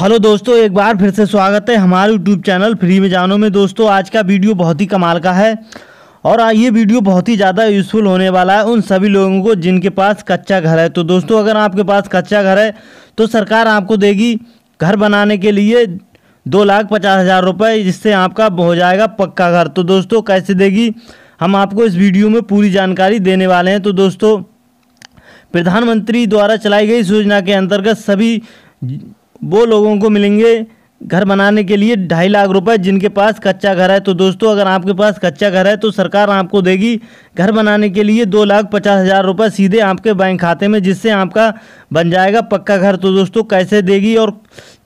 hello दोस्तों एक बार फिर से स्वागत है हमारे यूट्यूब चैनल फ्री में जानो में दोस्तों आज का वीडियो बहुत ही कमाल का है और ये वीडियो बहुत ही ज़्यादा यूज़फुल होने वाला है उन सभी लोगों को जिनके पास कच्चा घर है तो दोस्तों अगर आपके पास कच्चा घर है तो सरकार आपको देगी घर बनाने के लिए दो लाख पचास हज़ार रुपये जिससे आपका हो जाएगा पक्का घर तो दोस्तों कैसे देगी हम आपको इस वीडियो में पूरी जानकारी देने वाले हैं तो दोस्तों प्रधानमंत्री द्वारा चलाई गई इस योजना के अंतर्गत सभी वो लोगों को मिलेंगे घर बनाने के लिए ढाई लाख रुपए जिनके पास कच्चा घर है तो दोस्तों अगर आपके पास कच्चा घर है तो सरकार आपको देगी घर बनाने के लिए दो लाख पचास हज़ार रुपये सीधे आपके बैंक खाते में जिससे आपका बन जाएगा पक्का घर तो दोस्तों कैसे देगी और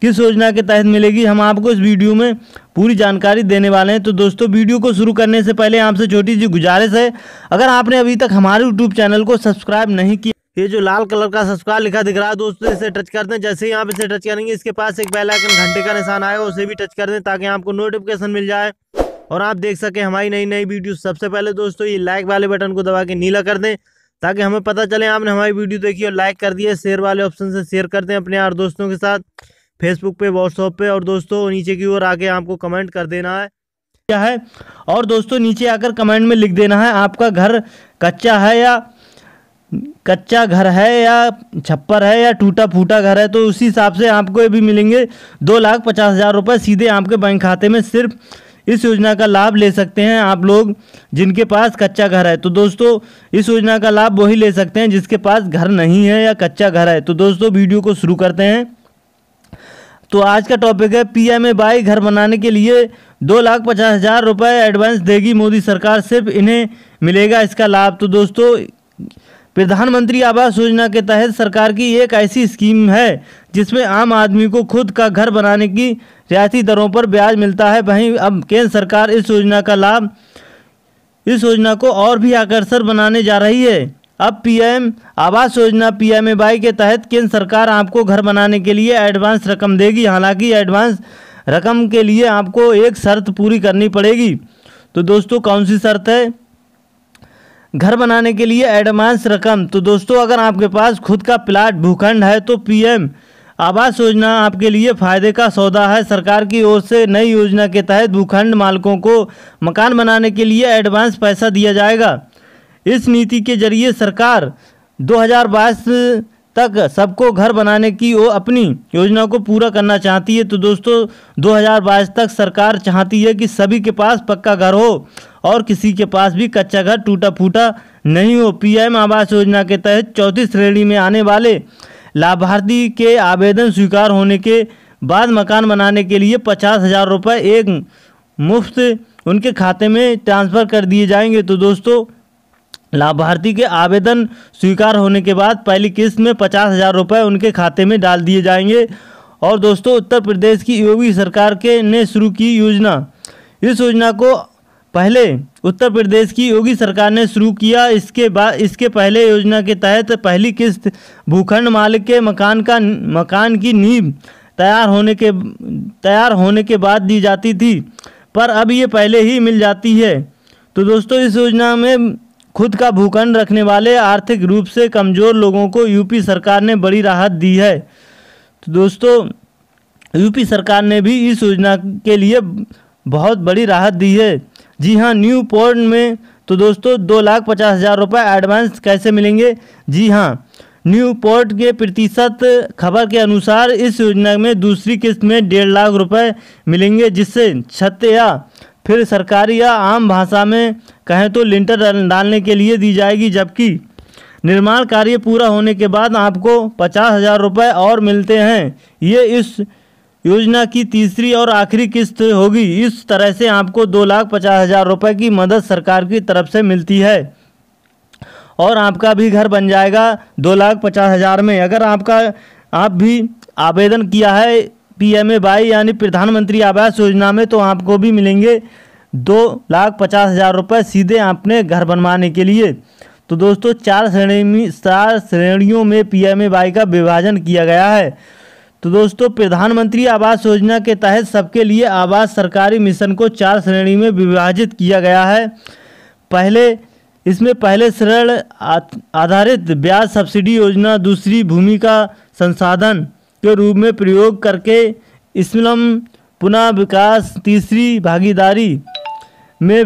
किस योजना के तहत मिलेगी हम आपको इस वीडियो में पूरी जानकारी देने वाले हैं तो दोस्तों वीडियो को शुरू करने से पहले आपसे छोटी सी गुजारिश है अगर आपने अभी तक हमारे यूट्यूब चैनल को सब्सक्राइब नहीं किया ये जो लाल कलर का सब्सक्राइब लिखा दिख रहा है दोस्तों इसे टच कर दें जैसे ही आप इसे टच करेंगे इसके पास एक बेल आइकन घंटे का निशान आएगा उसे भी टच कर दें ताकि आपको नोटिफिकेशन मिल जाए और आप देख सकें हमारी नई नई वीडियो सबसे पहले दोस्तों ये लाइक वाले बटन को दबा के नीला कर दें ताकि हमें पता चले आपने हमारी वीडियो देखी और लाइक कर दिया शेयर वाले ऑप्शन से शेयर कर दें अपने यार दोस्तों के साथ फेसबुक पे व्हाट्सअप पे और दोस्तों नीचे की ओर आके आपको कमेंट कर देना है क्या है और दोस्तों नीचे आकर कमेंट में लिख देना है आपका घर कच्चा है या कच्चा घर है या छप्पर है या टूटा फूटा घर है तो उसी हिसाब से आपको ये भी मिलेंगे दो लाख पचास हज़ार रुपये सीधे आपके बैंक खाते में सिर्फ इस योजना का लाभ ले सकते हैं आप लोग जिनके पास कच्चा घर है तो दोस्तों इस योजना का लाभ वही ले सकते हैं जिसके पास घर नहीं है या कच्चा घर है तो दोस्तों वीडियो को शुरू करते हैं तो आज का टॉपिक है पी एम ए बाई घर बनाने के लिए दो लाख पचास हज़ार रुपये एडवांस देगी मोदी सरकार सिर्फ इन्हें मिलेगा इसका लाभ तो दोस्तों प्रधानमंत्री आवास योजना के तहत सरकार की एक ऐसी स्कीम है जिसमें आम आदमी को खुद का घर बनाने की रियायती दरों पर ब्याज मिलता है वहीं अब केंद्र सरकार इस योजना का लाभ इस योजना को और भी आकर्षक बनाने जा रही है अब पीएम आवास योजना पीएमएवाई के तहत केंद्र सरकार आपको घर बनाने के लिए एडवांस रकम देगी हालांकि एडवांस रकम के लिए आपको एक शर्त पूरी करनी पड़ेगी तो दोस्तों कौन सी शर्त है घर बनाने के लिए एडवांस रकम तो दोस्तों अगर आपके पास खुद का प्लाट भूखंड है तो पीएम आवास योजना आपके लिए फायदे का सौदा है सरकार की ओर से नई योजना के तहत भूखंड मालकों को मकान बनाने के लिए एडवांस पैसा दिया जाएगा इस नीति के जरिए सरकार 2022 तक सबको घर बनाने की वो अपनी योजना को पूरा करना चाहती है तो दोस्तों 2022 तक सरकार चाहती है कि सभी के पास पक्का घर हो और किसी के पास भी कच्चा घर टूटा फूटा नहीं हो पीएम आवास योजना के तहत चौथी श्रेणी में आने वाले लाभार्थी के आवेदन स्वीकार होने के बाद मकान बनाने के लिए पचास हज़ार रुपये एक मुफ्त उनके खाते में ट्रांसफ़र कर दिए जाएंगे तो दोस्तों लाभार्थी के आवेदन स्वीकार होने के बाद पहली किस्त में पचास हज़ार रुपये उनके खाते में डाल दिए जाएंगे और दोस्तों उत्तर प्रदेश की योगी सरकार के ने शुरू की योजना इस योजना को पहले उत्तर प्रदेश की योगी सरकार ने शुरू किया इसके बाद इसके पहले योजना के तहत पहली किस्त भूखंड मालिक के मकान का मकान की नींव तैयार होने के तैयार होने के बाद दी जाती थी पर अब ये पहले ही मिल जाती है तो दोस्तों इस योजना में खुद का भूखंड रखने वाले आर्थिक रूप से कमज़ोर लोगों को यूपी सरकार ने बड़ी राहत दी है तो दोस्तों यूपी सरकार ने भी इस योजना के लिए बहुत बड़ी राहत दी है जी हाँ न्यू पोर्न में तो दोस्तों दो लाख पचास हज़ार रुपये एडवांस कैसे मिलेंगे जी हाँ न्यू पोर्ट के प्रतिशत खबर के अनुसार इस योजना में दूसरी किस्त में डेढ़ लाख रुपए मिलेंगे जिससे छत या फिर सरकारी या आम भाषा में कहें तो लिंटर डालने के लिए दी जाएगी जबकि निर्माण कार्य पूरा होने के बाद आपको पचास हज़ार रुपये और मिलते हैं ये इस योजना की तीसरी और आखिरी किस्त होगी इस तरह से आपको दो लाख पचास हज़ार रुपये की मदद सरकार की तरफ से मिलती है और आपका भी घर बन जाएगा दो लाख पचास हज़ार में अगर आपका आप भी आवेदन किया है पीएमएवाई यानी प्रधानमंत्री आवास योजना में तो आपको भी मिलेंगे दो लाख पचास हज़ार रुपये सीधे अपने घर बनवाने के लिए तो दोस्तों चार श्रेणी चार श्रेणियों में पीएमएवाई का विभाजन किया गया है तो दोस्तों प्रधानमंत्री आवास योजना के तहत सबके लिए आवास सरकारी मिशन को चार श्रेणी में विभाजित किया गया है पहले इसमें पहले श्रेण आधारित ब्याज सब्सिडी योजना दूसरी भूमि का संसाधन के रूप में प्रयोग करके इस्लम पुनः विकास तीसरी भागीदारी में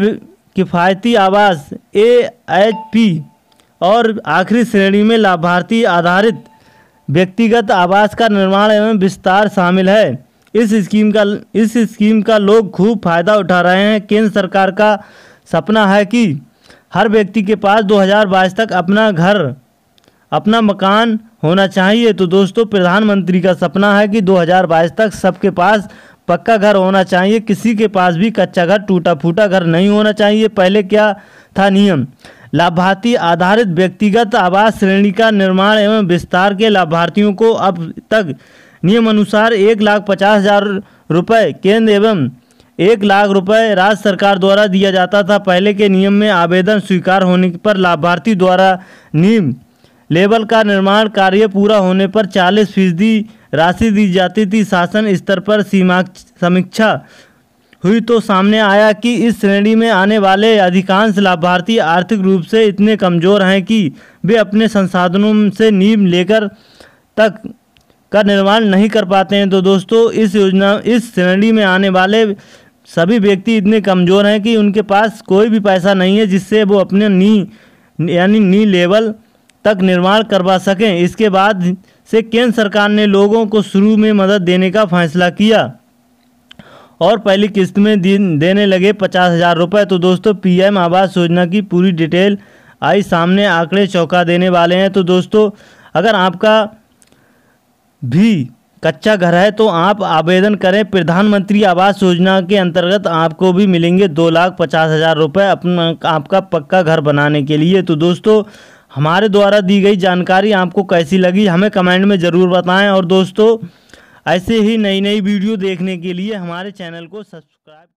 किफ़ायती आवास ए एच पी और आखिरी श्रेणी में लाभार्थी आधारित व्यक्तिगत आवास का निर्माण एवं विस्तार शामिल है इस स्कीम का इस स्कीम का लोग खूब फायदा उठा रहे हैं केंद्र सरकार का सपना है कि हर व्यक्ति के पास 2022 तक अपना घर अपना मकान होना चाहिए तो दोस्तों प्रधानमंत्री का सपना है कि 2022 तक सबके पास पक्का घर होना चाहिए किसी के पास भी कच्चा घर टूटा फूटा घर नहीं होना चाहिए पहले क्या था नियम लाभार्थी आधारित व्यक्तिगत आवास श्रेणी का निर्माण एवं विस्तार के लाभार्थियों को अब तक नियम अनुसार एक लाख पचास हजार रुपये केंद्र एवं एक लाख रुपये राज्य सरकार द्वारा दिया जाता था पहले के नियम में आवेदन स्वीकार होने पर लाभार्थी द्वारा नियम लेबल का निर्माण कार्य पूरा होने पर 40 फीसदी राशि दी जाती थी शासन स्तर पर सीमा समीक्षा हुई तो सामने आया कि इस श्रेणी में आने वाले अधिकांश लाभार्थी आर्थिक रूप से इतने कमज़ोर हैं कि वे अपने संसाधनों से नींव लेकर तक का निर्माण नहीं कर पाते हैं तो दोस्तों इस योजना इस श्रेणी में आने वाले सभी व्यक्ति इतने कमज़ोर हैं कि उनके पास कोई भी पैसा नहीं है जिससे वो अपने नी यानी नी लेवल तक निर्माण करवा सकें इसके बाद से केंद्र सरकार ने लोगों को शुरू में मदद देने का फैसला किया और पहली किस्त में देने लगे पचास हज़ार रुपये तो दोस्तों पीएम आवास योजना की पूरी डिटेल आई सामने आंकड़े चौंका देने वाले हैं तो दोस्तों अगर आपका भी कच्चा घर है तो आप आवेदन करें प्रधानमंत्री आवास योजना के अंतर्गत आपको भी मिलेंगे दो लाख पचास हज़ार रुपये अपना आपका पक्का घर बनाने के लिए तो दोस्तों हमारे द्वारा दी गई जानकारी आपको कैसी लगी हमें कमेंट में ज़रूर बताएं और दोस्तों ऐसे ही नई नई वीडियो देखने के लिए हमारे चैनल को सब्सक्राइब